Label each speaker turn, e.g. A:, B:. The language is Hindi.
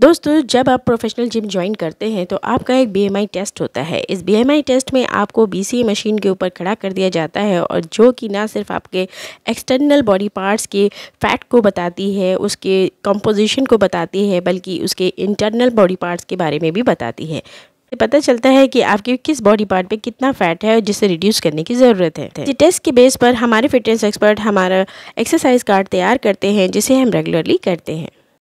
A: दोस्तों जब आप प्रोफेशनल जिम ज्वाइन करते हैं तो आपका एक बीएमआई टेस्ट होता है इस बीएमआई टेस्ट में आपको बीसीए मशीन के ऊपर खड़ा कर दिया जाता है और जो कि ना सिर्फ आपके एक्सटर्नल बॉडी पार्ट्स के फैट को बताती है उसके कंपोजिशन को बताती है बल्कि उसके इंटरनल बॉडी पार्ट्स के बारे में भी बताती है पता चलता है कि आपके किस बॉडी पार्ट पे कितना फैट है और जिसे रिड्यूस करने की ज़रूरत है टेस्ट के बेस पर हमारे फिटनेस एक्सपर्ट हमारा एक्सरसाइज कार्ड तैयार करते हैं जिसे हम रेगुलरली करते हैं